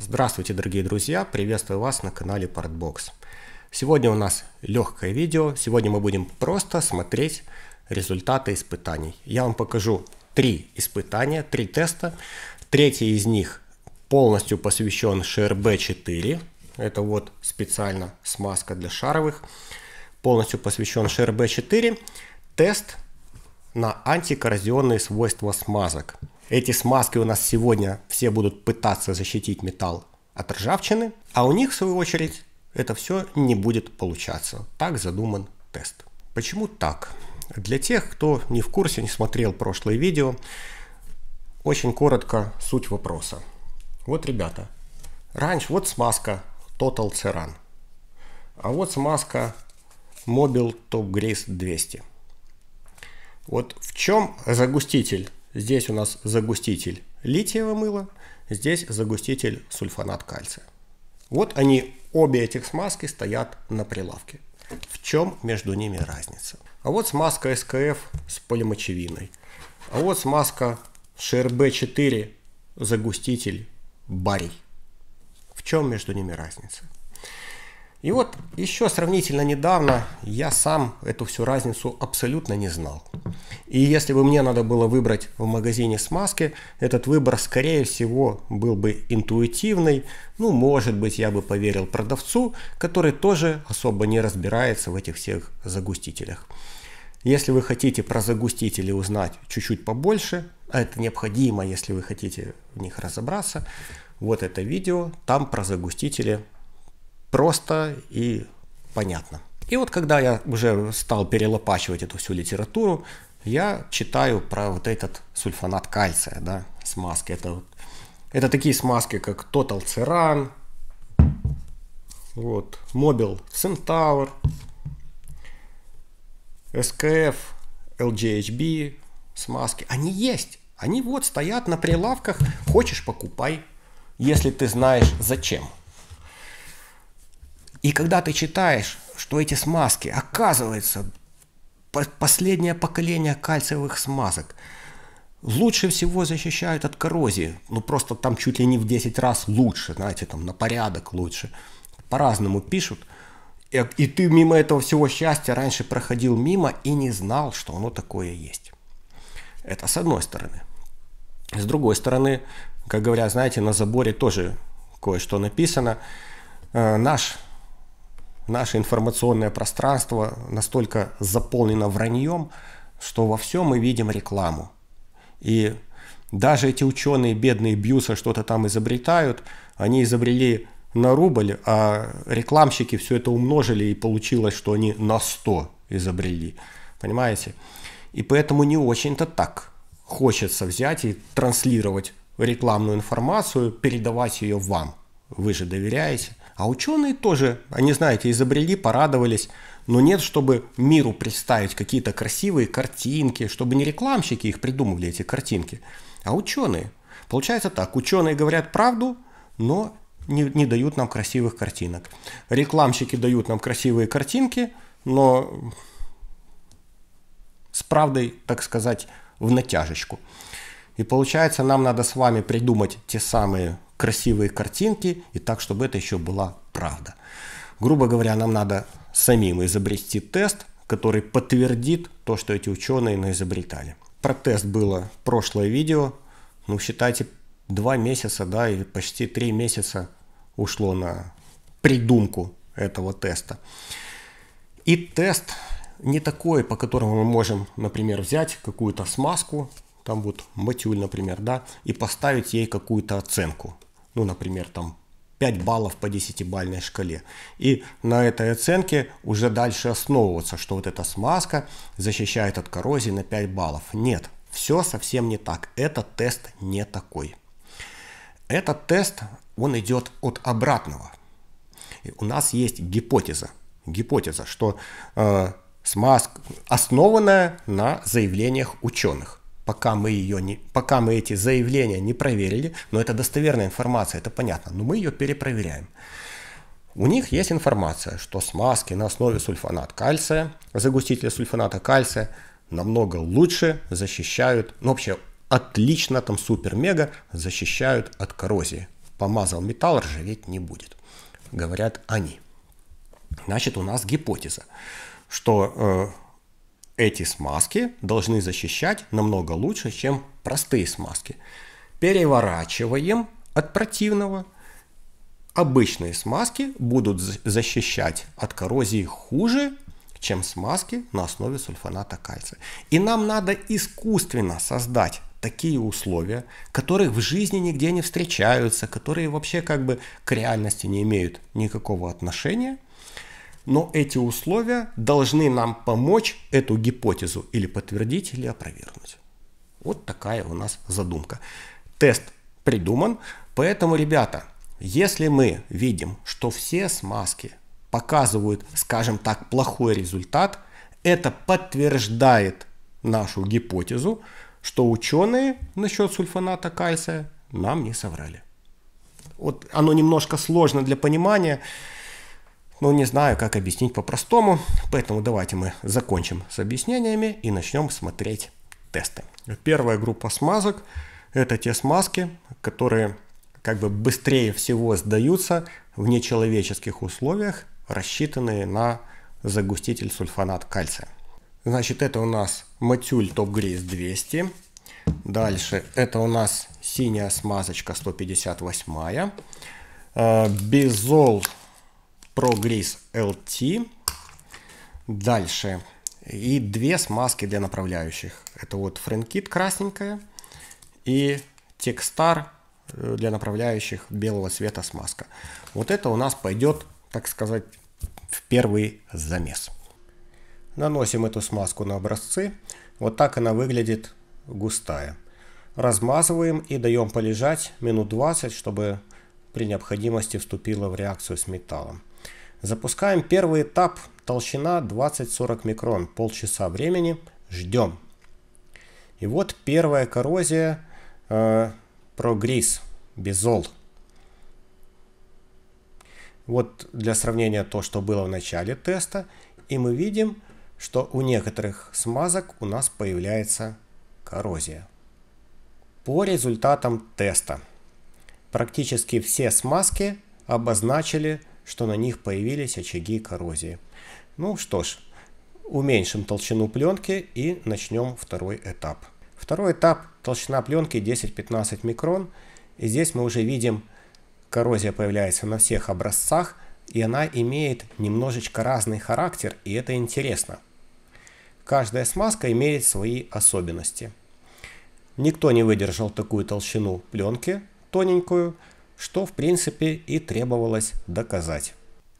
Здравствуйте, дорогие друзья! Приветствую вас на канале Partbox. Сегодня у нас легкое видео. Сегодня мы будем просто смотреть результаты испытаний. Я вам покажу три испытания, три теста. Третий из них полностью посвящен ШРБ 4 Это вот специально смазка для шаровых. Полностью посвящен ШРБ 4 Тест на антикоррозионные свойства смазок. Эти смазки у нас сегодня все будут пытаться защитить металл от ржавчины, а у них, в свою очередь, это все не будет получаться. Так задуман тест. Почему так? Для тех, кто не в курсе, не смотрел прошлое видео, очень коротко суть вопроса. Вот, ребята, раньше вот смазка Total Ceran, а вот смазка Mobile Top Grease 200. Вот в чем загуститель Здесь у нас загуститель литиевого мыла, здесь загуститель сульфанат кальция. Вот они, обе этих смазки стоят на прилавке. В чем между ними разница? А вот смазка СКФ с полимочевиной. А вот смазка ШРБ-4 загуститель барий. В чем между ними разница? И вот еще сравнительно недавно я сам эту всю разницу абсолютно не знал. И если бы мне надо было выбрать в магазине смазки, этот выбор, скорее всего, был бы интуитивный. Ну, может быть, я бы поверил продавцу, который тоже особо не разбирается в этих всех загустителях. Если вы хотите про загустители узнать чуть-чуть побольше, а это необходимо, если вы хотите в них разобраться, вот это видео, там про загустители просто и понятно. И вот когда я уже стал перелопачивать эту всю литературу, я читаю про вот этот сульфанат кальция, да, смазки. Это, вот, это такие смазки, как Total Ceran, вот, Mobil Centaur, SKF, LGHB смазки. Они есть, они вот стоят на прилавках, хочешь покупай, если ты знаешь зачем – и когда ты читаешь, что эти смазки, оказывается, последнее поколение кальциевых смазок лучше всего защищают от коррозии. Ну, просто там чуть ли не в 10 раз лучше, знаете, там на порядок лучше. По-разному пишут. И, э, и ты мимо этого всего счастья раньше проходил мимо и не знал, что оно такое есть. Это с одной стороны. С другой стороны, как говорят, знаете, на заборе тоже кое-что написано. Э, наш наше информационное пространство настолько заполнено враньем, что во всем мы видим рекламу. И даже эти ученые, бедные Бьюса, что-то там изобретают, они изобрели на рубль, а рекламщики все это умножили, и получилось, что они на 100 изобрели. Понимаете? И поэтому не очень-то так хочется взять и транслировать рекламную информацию, передавать ее вам. Вы же доверяете. А ученые тоже, они, знаете, изобрели, порадовались, но нет, чтобы миру представить какие-то красивые картинки, чтобы не рекламщики их придумывали, эти картинки, а ученые. Получается так, ученые говорят правду, но не, не дают нам красивых картинок. Рекламщики дают нам красивые картинки, но с правдой, так сказать, в натяжечку. И получается, нам надо с вами придумать те самые красивые картинки и так, чтобы это еще была правда. Грубо говоря, нам надо самим изобрести тест, который подтвердит то, что эти ученые наизобретали. Про тест было прошлое видео. Ну, считайте, два месяца, да, или почти три месяца ушло на придумку этого теста. И тест не такой, по которому мы можем, например, взять какую-то смазку, там вот матюль, например, да, и поставить ей какую-то оценку ну, например, там 5 баллов по 10-бальной шкале. И на этой оценке уже дальше основываться, что вот эта смазка защищает от коррозии на 5 баллов. Нет, все совсем не так. Этот тест не такой. Этот тест, он идет от обратного. И у нас есть гипотеза. Гипотеза, что э, смазка основанная на заявлениях ученых пока мы, ее не, пока мы эти заявления не проверили, но это достоверная информация, это понятно, но мы ее перепроверяем. У них есть информация, что смазки на основе сульфонат кальция, загустителя сульфоната кальция, намного лучше защищают, ну вообще отлично, там супер-мега, защищают от коррозии. Помазал металл, ржаветь не будет, говорят они. Значит, у нас гипотеза, что э, эти смазки должны защищать намного лучше, чем простые смазки. Переворачиваем от противного. Обычные смазки будут защищать от коррозии хуже, чем смазки на основе сульфоната кальция. И нам надо искусственно создать такие условия, которых в жизни нигде не встречаются, которые вообще как бы к реальности не имеют никакого отношения – но эти условия должны нам помочь эту гипотезу или подтвердить, или опровергнуть. Вот такая у нас задумка. Тест придуман, поэтому, ребята, если мы видим, что все смазки показывают, скажем так, плохой результат, это подтверждает нашу гипотезу, что ученые насчет сульфаната кальция нам не соврали. Вот оно немножко сложно для понимания, но ну, не знаю, как объяснить по-простому, поэтому давайте мы закончим с объяснениями и начнем смотреть тесты. Первая группа смазок – это те смазки, которые как бы быстрее всего сдаются в нечеловеческих условиях, рассчитанные на загуститель сульфонат кальция. Значит, это у нас матюль Top Grease 200. Дальше это у нас синяя смазочка 158. Э, бизол ProGris LT. Дальше. И две смазки для направляющих. Это вот френкит красненькая и Techstar э, для направляющих белого цвета смазка. Вот это у нас пойдет, так сказать, в первый замес. Наносим эту смазку на образцы. Вот так она выглядит густая. Размазываем и даем полежать минут 20, чтобы при необходимости вступила в реакцию с металлом. Запускаем первый этап, толщина 20-40 микрон, полчаса времени, ждем. И вот первая коррозия э, прогресс, безол. Вот для сравнения то, что было в начале теста, и мы видим, что у некоторых смазок у нас появляется коррозия. По результатам теста практически все смазки обозначили что на них появились очаги коррозии. Ну что ж, уменьшим толщину пленки и начнем второй этап. Второй этап толщина пленки 10-15 микрон. И здесь мы уже видим, коррозия появляется на всех образцах, и она имеет немножечко разный характер, и это интересно. Каждая смазка имеет свои особенности. Никто не выдержал такую толщину пленки, тоненькую, что в принципе и требовалось доказать.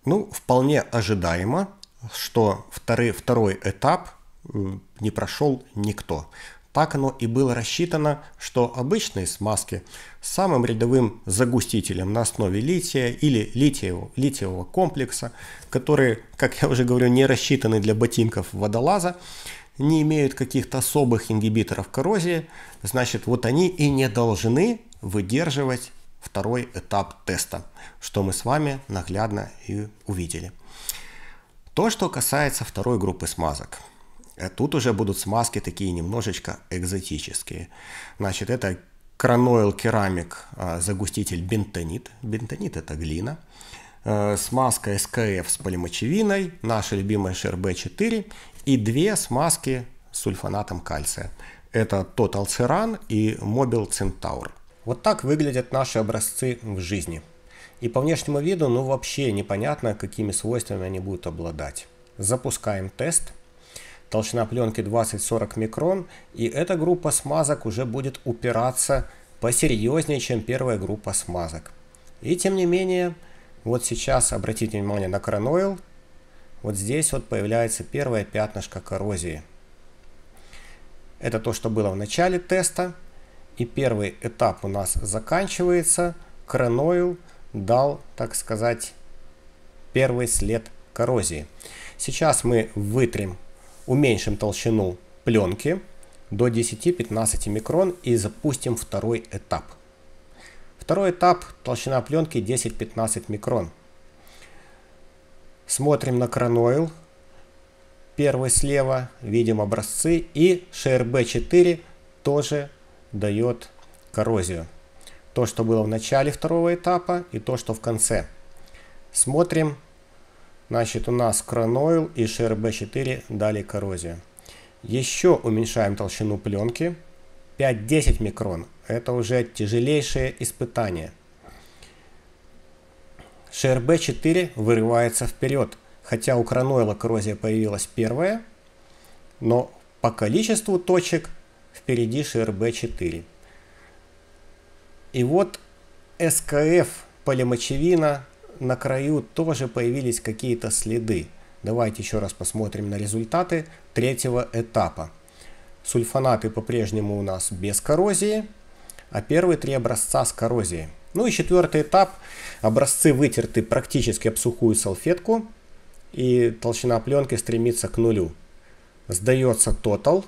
Ну, вполне ожидаемо, что второй, второй этап э, не прошел никто. Так оно и было рассчитано, что обычные смазки с самым рядовым загустителем на основе лития или литиевого, литиевого комплекса, которые, как я уже говорю, не рассчитаны для ботинков водолаза, не имеют каких-то особых ингибиторов коррозии, значит вот они и не должны выдерживать второй этап теста, что мы с вами наглядно и увидели. То, что касается второй группы смазок. Э, тут уже будут смазки такие немножечко экзотические. Значит, это краноил керамик а, загуститель бентонит. Бентонит это глина. Э, смазка СКФ с полимочевиной, наша любимая ШРБ-4 и две смазки с сульфанатом кальция. Это Total Ceran и Mobile Centaur. Вот так выглядят наши образцы в жизни. И по внешнему виду, ну вообще непонятно, какими свойствами они будут обладать. Запускаем тест. Толщина пленки 20-40 микрон, и эта группа смазок уже будет упираться посерьезнее, чем первая группа смазок. И тем не менее, вот сейчас обратите внимание на краноил. Вот здесь вот появляется первое пятнышко коррозии. Это то, что было в начале теста. И первый этап у нас заканчивается. Кренойл дал, так сказать, первый след коррозии. Сейчас мы вытрем, уменьшим толщину пленки до 10-15 микрон и запустим второй этап. Второй этап, толщина пленки 10-15 микрон. Смотрим на краноил. Первый слева, видим образцы. И ШРБ-4 тоже дает коррозию. То, что было в начале второго этапа и то, что в конце. Смотрим. Значит, у нас Cronoil и ШРБ-4 дали коррозию. Еще уменьшаем толщину пленки. 5-10 микрон. Это уже тяжелейшее испытание. ШРБ-4 вырывается вперед. Хотя у Кранойла коррозия появилась первая, но по количеству точек впереди ШРБ-4. И вот СКФ полимочевина на краю тоже появились какие-то следы. Давайте еще раз посмотрим на результаты третьего этапа. Сульфонаты по-прежнему у нас без коррозии, а первые три образца с коррозией. Ну и четвертый этап. Образцы вытерты практически об сухую салфетку, и толщина пленки стремится к нулю. Сдается тотал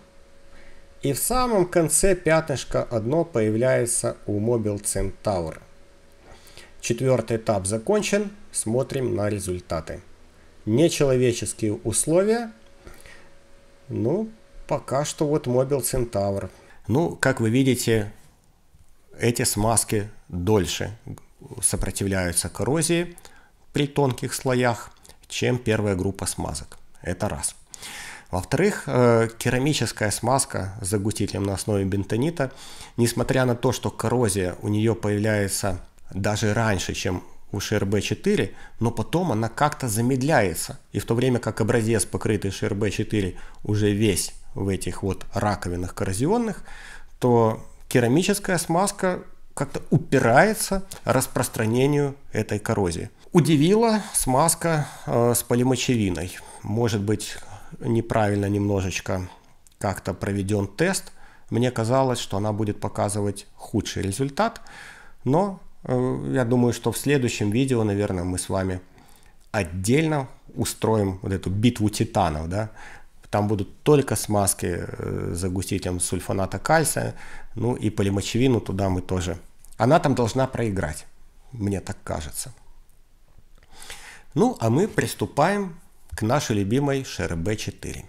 и в самом конце пятнышко одно появляется у Mobile Centaur. Четвертый этап закончен. Смотрим на результаты. Нечеловеческие условия. Ну, пока что вот Mobile Centaur. Ну, как вы видите, эти смазки дольше сопротивляются коррозии при тонких слоях, чем первая группа смазок. Это раз. Во-вторых, э, керамическая смазка с загустителем на основе бентонита, несмотря на то, что коррозия у нее появляется даже раньше, чем у ШРБ-4, но потом она как-то замедляется. И в то время как образец, покрытый ШРБ-4, уже весь в этих вот раковинах коррозионных, то керамическая смазка как-то упирается распространению этой коррозии. Удивила смазка э, с полимочевиной. Может быть, неправильно немножечко как-то проведен тест, мне казалось, что она будет показывать худший результат, но э, я думаю, что в следующем видео, наверное, мы с вами отдельно устроим вот эту битву титанов, да, там будут только смазки с э, загустителем сульфоната кальция, ну и полимочевину туда мы тоже. Она там должна проиграть, мне так кажется. Ну, а мы приступаем к нашей любимой ШРБ-4.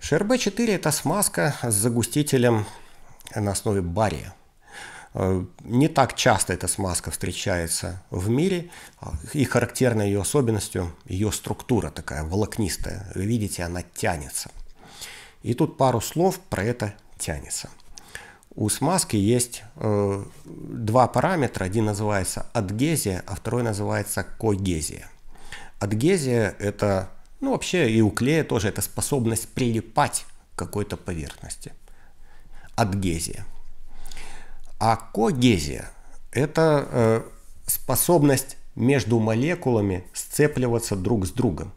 ШРБ-4 – это смазка с загустителем на основе бария. Э, не так часто эта смазка встречается в мире, а, и характерной ее особенностью ее структура такая волокнистая. Вы видите, она тянется. И тут пару слов про это тянется. У смазки есть э, два параметра. Один называется адгезия, а второй называется когезия – Адгезия – это, ну вообще и у клея тоже, это способность прилипать к какой-то поверхности. Адгезия. А когезия – это э, способность между молекулами сцепливаться друг с другом.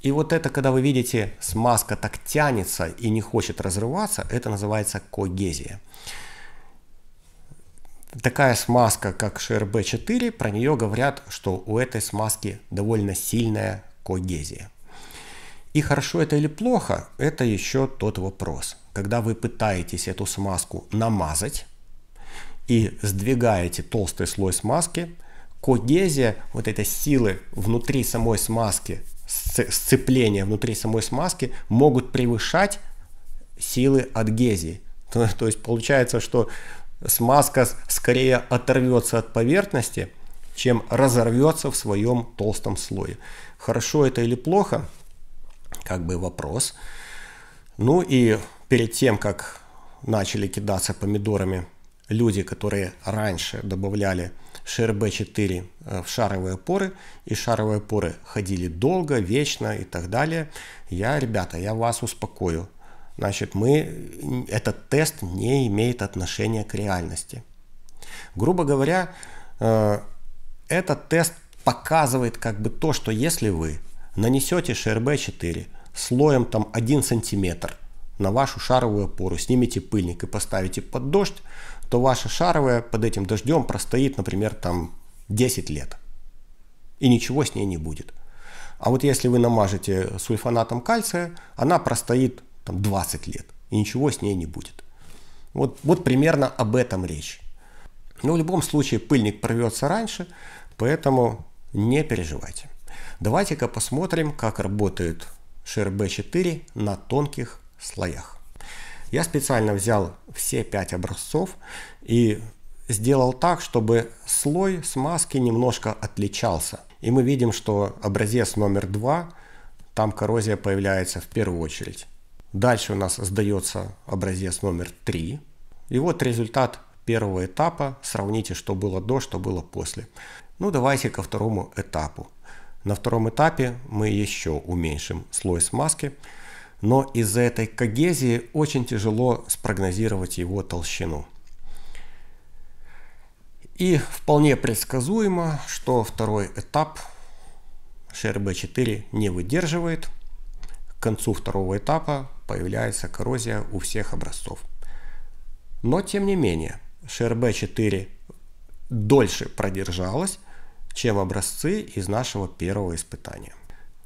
И вот это, когда вы видите, смазка так тянется и не хочет разрываться, это называется когезия. Такая смазка, как ШРБ-4, про нее говорят, что у этой смазки довольно сильная когезия. И хорошо это или плохо, это еще тот вопрос. Когда вы пытаетесь эту смазку намазать и сдвигаете толстый слой смазки, когезия вот этой силы внутри самой смазки, сцепления внутри самой смазки могут превышать силы адгезии. То есть получается, что смазка скорее оторвется от поверхности, чем разорвется в своем толстом слое. Хорошо это или плохо? Как бы вопрос. Ну и перед тем, как начали кидаться помидорами люди, которые раньше добавляли ШРБ-4 э, в шаровые поры, и шаровые поры ходили долго, вечно и так далее, я, ребята, я вас успокою значит, мы, этот тест не имеет отношения к реальности. Грубо говоря, э, этот тест показывает как бы то, что если вы нанесете ШРБ-4 слоем там 1 сантиметр на вашу шаровую опору, снимите пыльник и поставите под дождь, то ваша шаровая под этим дождем простоит, например, там 10 лет. И ничего с ней не будет. А вот если вы намажете сульфанатом кальция, она простоит там, 20 лет, и ничего с ней не будет. Вот, вот примерно об этом речь. Но ну, в любом случае пыльник прорвется раньше, поэтому не переживайте. Давайте-ка посмотрим, как работает ШРБ-4 на тонких слоях. Я специально взял все 5 образцов и сделал так, чтобы слой смазки немножко отличался. И мы видим, что образец номер 2, там коррозия появляется в первую очередь. Дальше у нас сдается образец номер 3. И вот результат первого этапа. Сравните, что было до, что было после. Ну, давайте ко второму этапу. На втором этапе мы еще уменьшим слой смазки, но из-за этой когезии очень тяжело спрогнозировать его толщину. И вполне предсказуемо, что второй этап ШРБ-4 не выдерживает – концу второго этапа появляется коррозия у всех образцов. Но тем не менее, ШРБ-4 дольше продержалась, чем образцы из нашего первого испытания.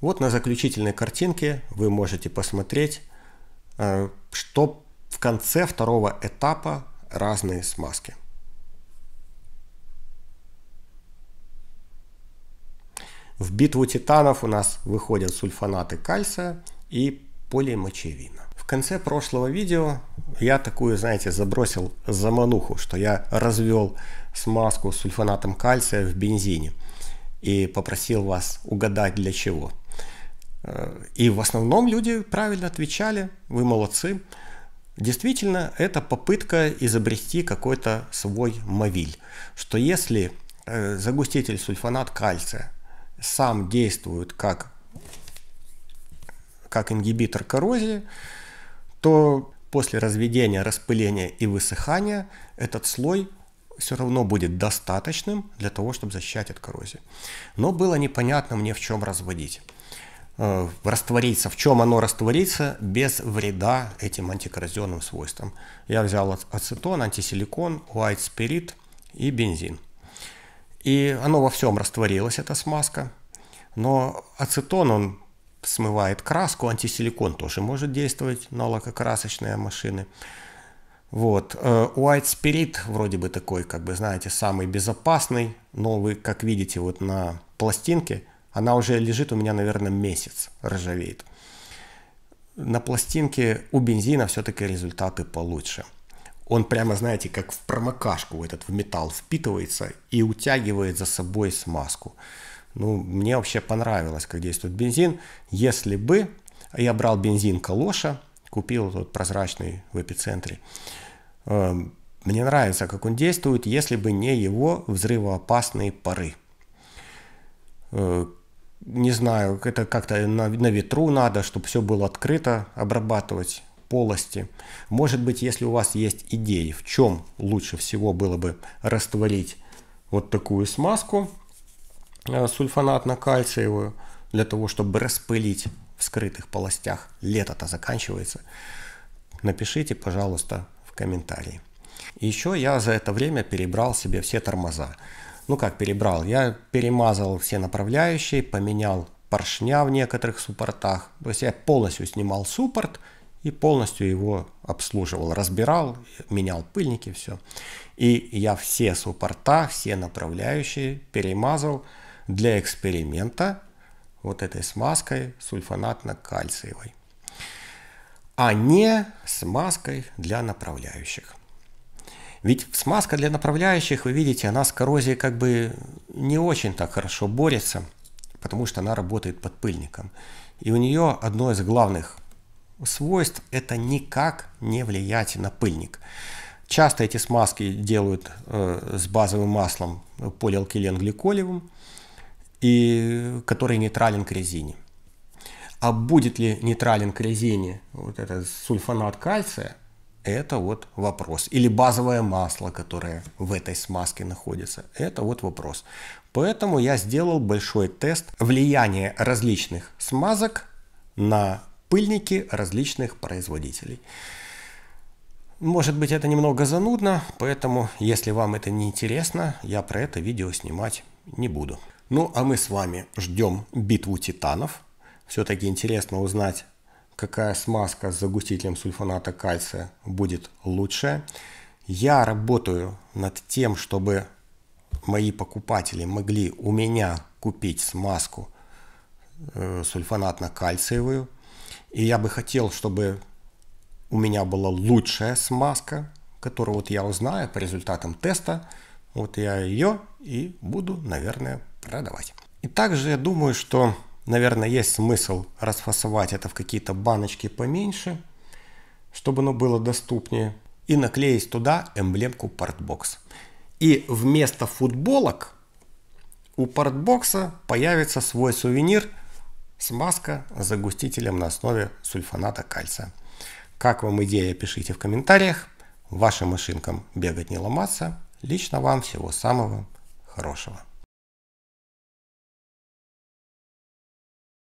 Вот на заключительной картинке вы можете посмотреть, э, что в конце второго этапа разные смазки. В битву титанов у нас выходят сульфанаты кальция – и полимочевина. В конце прошлого видео я такую, знаете, забросил замануху, что я развел смазку с сульфонатом кальция в бензине и попросил вас угадать для чего. Э, и в основном люди правильно отвечали, вы молодцы. Действительно, это попытка изобрести какой-то свой мовиль, что если э, загуститель сульфонат кальция сам действует как как ингибитор коррозии, то после разведения, распыления и высыхания этот слой все равно будет достаточным для того, чтобы защищать от коррозии. Но было непонятно мне, в чем разводить. Э, растворится, в чем оно растворится без вреда этим антикоррозионным свойствам. Я взял ацетон, антисиликон, white spirit и бензин. И оно во всем растворилось, эта смазка. Но ацетон, он смывает краску, антисиликон тоже может действовать на лакокрасочные машины. Вот. Э, White Spirit вроде бы такой, как бы, знаете, самый безопасный, но вы, как видите, вот на пластинке, она уже лежит у меня, наверное, месяц, ржавеет. На пластинке у бензина все-таки результаты получше. Он прямо, знаете, как в промокашку этот в металл впитывается и утягивает за собой смазку ну, мне вообще понравилось, как действует бензин. Если бы я брал бензин Калоша, купил тот прозрачный в эпицентре, эм, мне нравится, как он действует, если бы не его взрывоопасные пары. Э, не знаю, это как-то на, на ветру надо, чтобы все было открыто, обрабатывать полости. Может быть, если у вас есть идеи, в чем лучше всего было бы растворить вот такую смазку – Э, сульфонатно-кальциевую для того, чтобы распылить в скрытых полостях. Лето-то заканчивается. Напишите, пожалуйста, в комментарии. Еще я за это время перебрал себе все тормоза. Ну как перебрал? Я перемазал все направляющие, поменял поршня в некоторых суппортах. То есть я полностью снимал суппорт и полностью его обслуживал, разбирал, менял пыльники, все. И я все суппорта, все направляющие перемазал, для эксперимента вот этой смазкой сульфанатно-кальциевой, а не смазкой для направляющих. Ведь смазка для направляющих, вы видите, она с коррозией как бы не очень так хорошо борется, потому что она работает под пыльником. И у нее одно из главных свойств – это никак не влиять на пыльник. Часто эти смазки делают э, с базовым маслом полиалкиленгликолевым, и который нейтрален к резине. А будет ли нейтрален к резине вот это сульфонат кальция, это вот вопрос. Или базовое масло, которое в этой смазке находится, это вот вопрос. Поэтому я сделал большой тест влияния различных смазок на пыльники различных производителей. Может быть это немного занудно, поэтому если вам это не интересно, я про это видео снимать не буду. Ну, а мы с вами ждем битву титанов. Все-таки интересно узнать, какая смазка с загустителем сульфоната кальция будет лучше. Я работаю над тем, чтобы мои покупатели могли у меня купить смазку э, сульфонатно-кальциевую. И я бы хотел, чтобы у меня была лучшая смазка, которую вот я узнаю по результатам теста. Вот я ее и буду, наверное, да, И также я думаю, что, наверное, есть смысл расфасовать это в какие-то баночки поменьше, чтобы оно было доступнее, и наклеить туда эмблемку партбокс. И вместо футболок у партбокса появится свой сувенир смазка с загустителем на основе сульфоната кальция. Как вам идея, пишите в комментариях. Вашим машинкам бегать не ломаться. Лично вам всего самого хорошего.